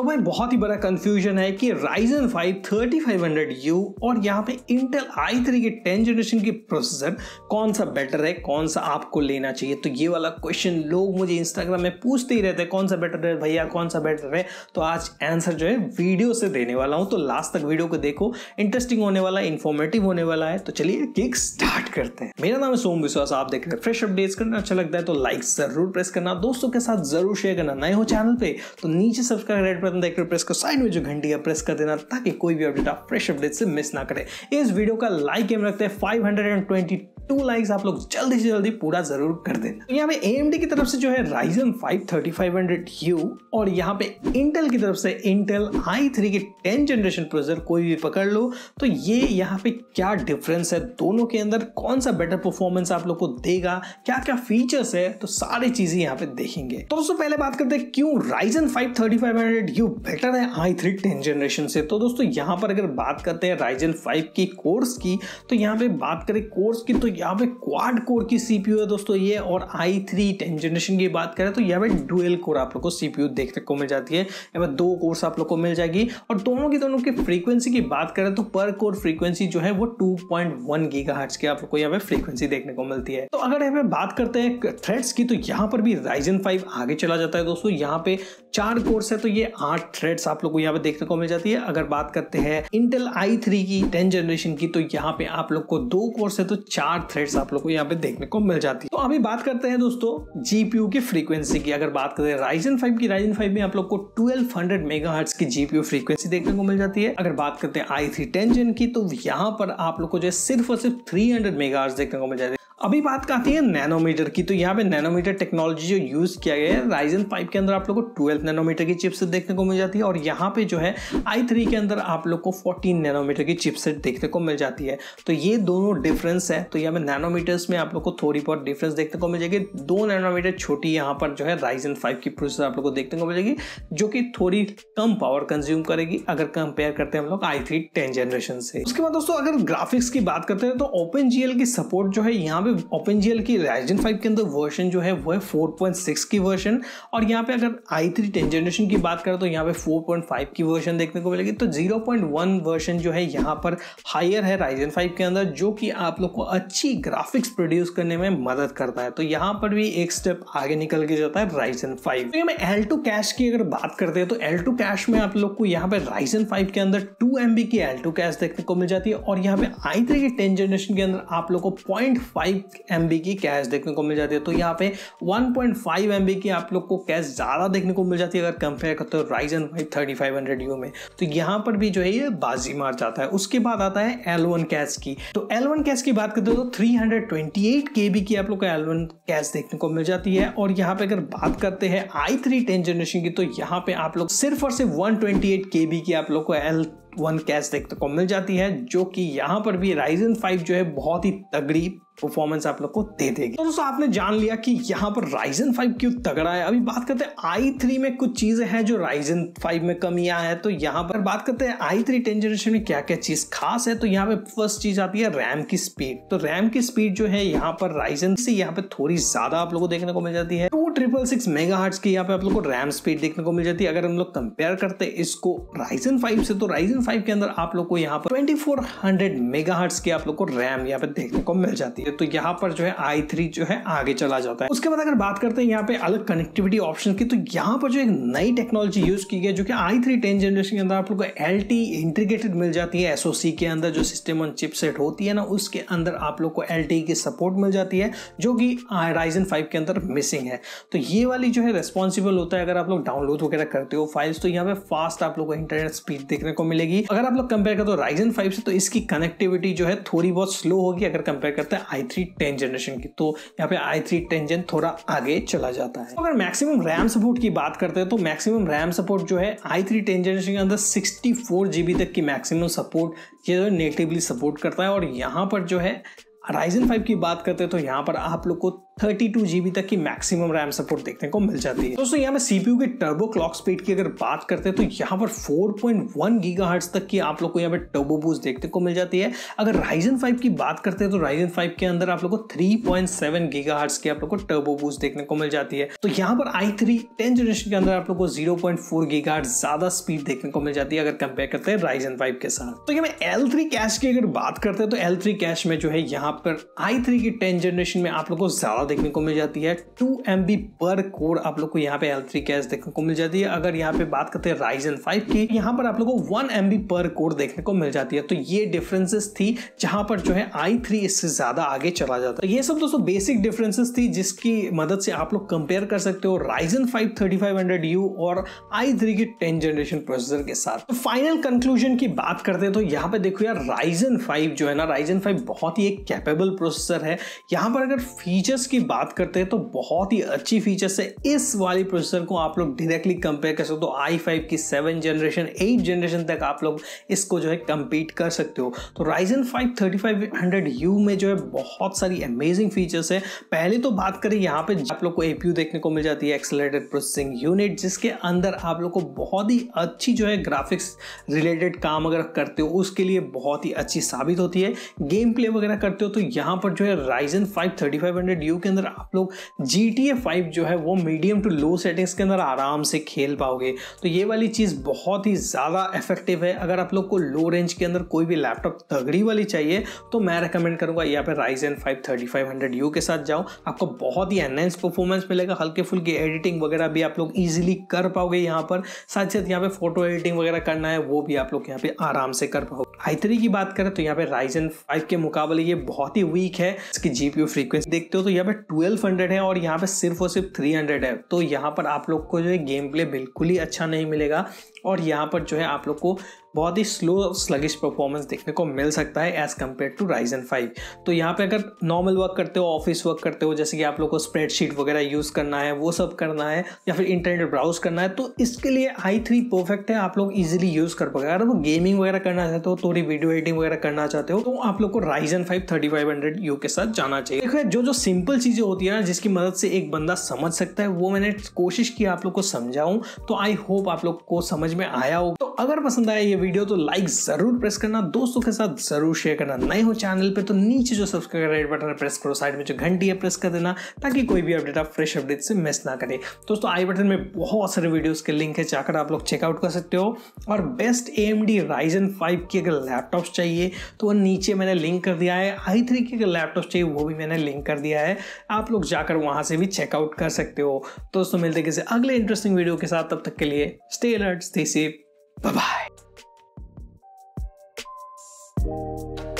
तो भाई बहुत ही बड़ा कंफ्यूजन है कि Ryzen 5 3500U और यहाँ पे Intel i3 के 10 जनरेशन के प्रोसेसर कौन सा बेटर है कौन सा आपको लेना चाहिए तो ये वाला क्वेश्चन लोग मुझे इंस्टाग्राम में पूछते ही रहते हैं कौन सा बेटर है भैया कौन सा बेटर है तो आज आंसर जो है वीडियो से देने वाला हूँ तो लास्ट तक वीडियो को देखो इंटरेस्टिंग होने वाला है इन्फॉर्मेटिव होने वाला है तो चलिए किक स्टार्ट करते हैं मेरा नाम है सोम विश्वास आप देख रहे हैं फ्रेश अपडेट्स करना अच्छा लगता है तो लाइक जरूर प्रेस करना दोस्तों के साथ जरूर शेयर करना नए हो चैनल पे तो नीचे सब्सक्राइब बटन देखकर प्रेस को साइड में जो घंटी है प्रेस कर देना ताकि कोई भी अपडेट आप फ्रेश अपडेट से मिस ना करें इस वीडियो का लाइक एम रखते हैं फाइव टू लाइक्स आप लोग जल्दी से जल्दी पूरा जरूर कर देना तो यहाँ पे एएमडी की तरफ से जो है राइजन 5 3500U और यहाँ पे इंटेल की तरफ से इंटेल आई थ्री की टेन जनरेशन प्रोसेसर कोई भी पकड़ लो तो ये यहाँ पे क्या डिफरेंस है दोनों के अंदर कौन सा बेटर परफॉर्मेंस आप लोग को देगा क्या क्या फीचर्स है तो सारी चीजें यहाँ पे देखेंगे तो दोस्तों पहले बात करते हैं क्यों राइजन 5 3500U बेटर है i3 10 जनरेशन से तो दोस्तों यहाँ पर अगर बात करते हैं राइजन फाइव की कोर्स की तो यहाँ पे बात करें कोर्स की तो यहाँ पे क्वाड कोर की सीपीयू है दोस्तों ये और आई थ्री टेन जनरेशन की बात करें तो यहाँ पे डुअल कोर आप लोग को सीपीयू देखने को मिल जाती है यहाँ पे दो कोर्स आप लोग को मिल जाएगी और दोनों की दोनों की फ्रीक्वेंसी की बात करें तो पर कोर फ्रीक्वेंसी जो है वो टू पॉइंट वन के आप लोग को यहाँ पे फ्रीक्वेंसी देखने को मिलती है तो अगर यहाँ पे बात करते हैं थ्रेड्स की तो यहाँ पर भी राइजन फाइव आगे चला जाता है दोस्तों यहाँ पे चार कोर्स है तो ये आठ थ्रेड्स आप लोग को यहाँ पे देखने को मिल जाती है अगर बात करते हैं इंटेल आई की टेन जनरेशन की तो यहाँ पे आप लोग को दो कोर्स है तो चार थ्रेड्स आप लोग को यहाँ पे देखने को मिल जाती है तो अभी बात करते हैं दोस्तों जीपीयू की फ्रीक्वेंसी की अगर बात करें राइजन फाइव की राइजन फाइव में आप लोग को ट्वेल्व हंड्रेड मेगा की जीपीयू फ्रीक्वेंसी देखने को मिल जाती है अगर बात करते हैं आई थ्री टेन की तो यहाँ पर आप लोग को जो है सिर्फ और सिर्फ थ्री हंड्रेड मेगा देखने को मिल जाती है अभी बात करती है नैनोमीटर की तो यहाँ पे नैनोमीटर टेक्नोलॉजी जो यूज़ किया गया है राइजन फाइव के अंदर आप लोग को ट्वेल्व नैनोमीटर की चिपसेट देखने को मिल जाती है और यहाँ पे जो है आई थ्री के अंदर आप लोग को फोर्टीन नैनोमीटर की चिपसेट देखने को मिल जाती है तो ये दोनों डिफरेंस है तो यहाँ पे नैनोमीटर्स में आप लोग को थोड़ी बहुत डिफरेंस देखने को मिल जाएगी दो नैनोमीटर छोटी यहाँ पर जो है राइजन फाइव की प्रोसेसर आप लोग को देखने को मिलेगी जो कि थोड़ी कम पावर कंज्यूम करेगी अगर कंपेयर करते हैं हम लोग आई थ्री टेन जनरेशन से उसके बाद दोस्तों अगर ग्राफिक्स की बात करते हैं तो ओपन जीएल की सपोर्ट जो है यहाँ पे पे ओपन जीएल की राइजन फाइव के अंदर वर्जन जो है वो है फोर पॉइंट सिक्स की वर्जन और यहाँ पे अगर आई थ्री टेन जनरेशन की बात करें तो यहाँ पे फोर पॉइंट फाइव की वर्जन देखने को मिलेगी तो जीरो पॉइंट वन वर्जन जो है यहाँ पर हायर है राइजन फाइव के अंदर जो कि आप लोग को अच्छी ग्राफिक्स प्रोड्यूस करने में मदद करता है तो यहाँ पर भी एक स्टेप आगे निकल के जाता है राइजन फाइव तो एल टू कैश की अगर बात करते हैं तो एल टू कैश में आप लोग को यहाँ पे राइजन फाइव के अंदर टू एम बी की एल टू कैश देखने को मिल जाती है और यहाँ पे आई थ्री के टेन जनरेशन के अंदर आप लोग को पॉइंट फाइव एम की कैश देखने को मिल जाती है तो यहाँ पे वन पॉइंट की आप लोग को कैश ज़्यादा देखने को मिल जाती है अगर कंपेयर करते हो Ryzen Y thirty five hundred U में तो यहाँ पर भी जो है ये बाजी मार जाता है उसके बाद आता है एल वन कैश की तो एल वन कैश की बात करते हो तो three hundred twenty eight KB बी की आप लोग को एल वन कैश देखने को मिल जाती है और यहाँ पे अगर बात करते हैं आई थ्री टेन जनरेशन की तो यहाँ पे आप लोग सिर्फ और सिर्फ वन ट्वेंटी एट के बी की आप लोग को एल वन कैश देखने तो को मिल जाती है जो कि यहाँ पर भी राइजन फाइव जो है बहुत ही तगड़ी परफॉर्मेंस आप लोग को दे देगी तो दोस्तों आपने जान लिया कि यहाँ पर राइजन फाइव क्यों तगड़ा है अभी बात करते हैं आई थ्री में कुछ चीजें हैं जो राइजन फाइव में कमियां है तो यहाँ पर बात करते हैं आई थ्री टेन जनरेशन में क्या क्या चीज खास है तो यहाँ पे फर्स्ट चीज आती है रैम की स्पीड तो रैम की स्पीड जो है यहाँ पर राइजन से यहाँ पे थोड़ी ज्यादा आप लोगों को देखने को मिल जाती है ट्रिपल सिक्स मेगा हार्ट की यहाँ पे आप लोग को रैम स्पीड देखने को मिल जाती है अगर हम लोग कंपेयर करते हैं इसको राइजन फाइव से तो राइजन फाइव के अंदर आप लोग को यहाँ पर twenty four hundred mega hertz की आप लोग को रैम यहाँ पे देखने को मिल जाती है तो यहाँ पर जो है आई थ्री जो है आगे चला जाता है उसके बाद अगर बात करते हैं यहाँ पे अलग कनेक्टिविटी ऑप्शन की तो यहाँ पर जो एक नई टेक्नोलॉजी यूज की गई जो कि आई थ्री टेन जनरेशन के अंदर आप लोग को एल टी इंटीग्रेटेड मिल जाती है एसओसी के अंदर जो सिस्टम ऑन चिप सेट होती है ना उसके अंदर आप लोग को एल टी की सपोर्ट मिल जाती है जो कि राइजन फाइव के अंदर मिसिंग है तो ये वाली जो है रेस्पॉन्सिबल होता है अगर आप लोग डाउनलोड वगैरह करते हो फाइल्स तो यहाँ पे फास्ट आप लोग को इंटरनेट स्पीड देखने को मिलेगी अगर आप लोग कंपेयर करते हो राइजन फाइव से तो इसकी कनेक्टिविटी जो है थोड़ी बहुत स्लो होगी अगर कंपेयर करते हैं आई थ्री टेन जनरेशन की तो यहाँ पे आई थ्री टेन जन थोड़ा आगे चला जाता है अगर मैक्सिमम रैम सपोर्ट की बात करते हैं तो मैक्सिमम रैम सपोर्ट जो है आई थ्री टेन जनरेशन के अंदर सिक्सटी फोर जीबी तक की मैक्सिमम सपोर्ट ये जो नेटिवली सपोर्ट करता है और यहाँ पर जो है राइजन फाइव की बात करते हैं तो यहाँ पर आप लोग को थर्टी टू जीबी तक की मैक्सिमम रैम सपोर्ट देखने को मिल जाती है दोस्तों यहाँ में सीपीयू के टर्बो क्लॉक स्पीड की अगर बात करते हैं तो यहाँ पर गीगा गीगाहर्ट्ज तक की आप लोग को यहाँ पर टर्बो बूस्ट देखने को मिल जाती है अगर राइजन फाइव की बात करते हैं तो राइजन फाइव के अंदर आप लोग को three point seven giga hertz की आप लोग को टर्बो बूस्ट देखने को मिल जाती है तो यहाँ पर आई थ्री टेन जनरेशन के अंदर आप लोग को जीरो पॉइंट फोर ज्यादा स्पीड देखने को मिल जाती है अगर कंपेयर करते हैं राइजन फाइव के साथ तो यहाँ एल थ्री कैश की अगर बात करते हैं तो एल थ्री कैश में जो है यहाँ आप पर आई थ्री की टेंथ जनरेशन में आप लोग को ज़्यादा देखने को मिल जाती है टू एम बी पर कोर आप लोग को यहाँ पे एल थ्री कैश देखने को मिल जाती है अगर यहाँ पे बात करते हैं राइजन फाइव की यहाँ पर आप लोग को वन एम बी पर कोर देखने को मिल जाती है तो ये डिफरेंसेस थी जहां पर जो है आई थ्री इससे ज़्यादा आगे चला जाता है ये सब दोस्तों बेसिक डिफरेंसेस थी जिसकी मदद से आप लोग कंपेयर कर सकते हो Ryzen five thirty five hundred U और आई थ्री की टेंथ जनरेशन प्रोसेसर के साथ तो फाइनल कंक्लूजन की बात करते हैं तो यहाँ पे देखो यार राइजन फाइव जो है ना राइजन फाइव बहुत ही एक कैपेबल प्रोसेसर है यहाँ पर अगर फीचर्स की बात करते हैं तो बहुत ही अच्छी फीचर्स है इस वाली प्रोसेसर को आप लोग डायरेक्टली कंपेयर कर सकते हो आई फाइव की सेवन जनरेशन एट जनरेशन तक आप लोग इसको जो है कंपीट कर सकते हो तो Ryzen five thirty five hundred U में जो है बहुत सारी अमेजिंग फीचर्स है पहले तो बात करें यहाँ पे आप लोग को एपीयू देखने को मिल जाती है एक्सलेटेड प्रोसेसिंग यूनिट जिसके अंदर आप लोग को बहुत ही अच्छी जो है ग्राफिक्स रिलेटेड काम अगर करते हो उसके लिए बहुत ही अच्छी साबित होती है गेम प्ले वगैरह करते हो तो यहाँ पर जो है राइजन हंड्रेड यू के अंदर आप लोग जी टी ए फाइव जो है वो मीडियम टू लो सेटिंग्स के अंदर आराम से खेल पाओगे तो ये वाली चीज़ बहुत ही ज़्यादा इफेक्टिव है अगर आप लोग को लो रेंज के अंदर कोई भी लैपटॉप तगड़ी वाली चाहिए तो मैं रिकमेंड करूँगा यहाँ पर Ryzen five thirty five hundred U के साथ जाओ आपको बहुत ही एनहेंस परफॉर्मेंस मिलेगा हल्के फुल्के एडिटिंग वगैरह भी आप लोग ईजिली कर पाओगे यहाँ पर साथ साथ यहाँ पे फोटो एडिटिंग वगैरह करना है वो भी आप लोग यहाँ पे आराम से कर पाओगे आई थ्री की बात करें तो यहाँ पे राइजन फाइव के मुकाबले ये बहुत ही वीक है इसकी ओ फ्रीक्वेंसी देखते हो तो यहाँ पे ट्वेल्व हंड्रेड है और यहाँ पे सिर्फ और सिर्फ थ्री हंड्रेड है तो यहाँ पर आप लोग को जो है गेम प्ले बिल्कुल ही अच्छा नहीं मिलेगा और यहाँ पर जो है आप लोग को बहुत ही स्लो और स्लगिश परफॉर्मेंस देखने को मिल सकता है as compare to Ryzen five तो यहाँ पे अगर नॉर्मल वर्क करते हो ऑफिस वर्क करते हो जैसे कि आप लोग को स्प्रेडशीट वगैरह यूज़ करना है वो सब करना है या फिर इंटरनेट ब्राउज करना है तो इसके लिए आई थ्री परफेक्ट है आप लोग इजिली यूज़ कर पाए अगर वो गेमिंग वगैरह करना चाहते हो थोड़ी वीडियो एडिटिंग वगैरह करना चाहते हो तो आप लोग को Ryzen five thirty five hundred U के साथ जाना चाहिए देखो जो जो सिंपल चीज़ें होती है ना जिसकी मदद से एक बंदा समझ सकता है वो मैंने कोशिश की आप लोग को समझाऊं तो आई होप आप लोग को समझ में आया हो तो अगर पसंद आया ये वीडियो तो लाइक जरूर प्रेस करना दोस्तों के साथ जरूर शेयर करना नए हो चैनल पे तो नीचे जो सब्सक्राइब रेड बटन है प्रेस करो साइड में जो घंटी है प्रेस कर देना ताकि कोई भी अपडेट आप फ्रेश अपडेट से मिस ना करें दोस्तों आई बटन में बहुत सारे वीडियोज़ के लिंक है जाकर आप लोग चेकआउट कर सकते हो और best A M D Ryzen five की अगर लैपटॉप चाहिए तो वो नीचे मैंने लिंक कर दिया है आई थ्री की अगर लैपटॉप चाहिए वो भी मैंने लिंक कर दिया है आप लोग जाकर वहाँ से भी चेकआउट कर सकते हो दोस्तों मिलते किसी अगले इंटरेस्टिंग वीडियो के साथ तब तक के लिए stay alert stay safe bye you.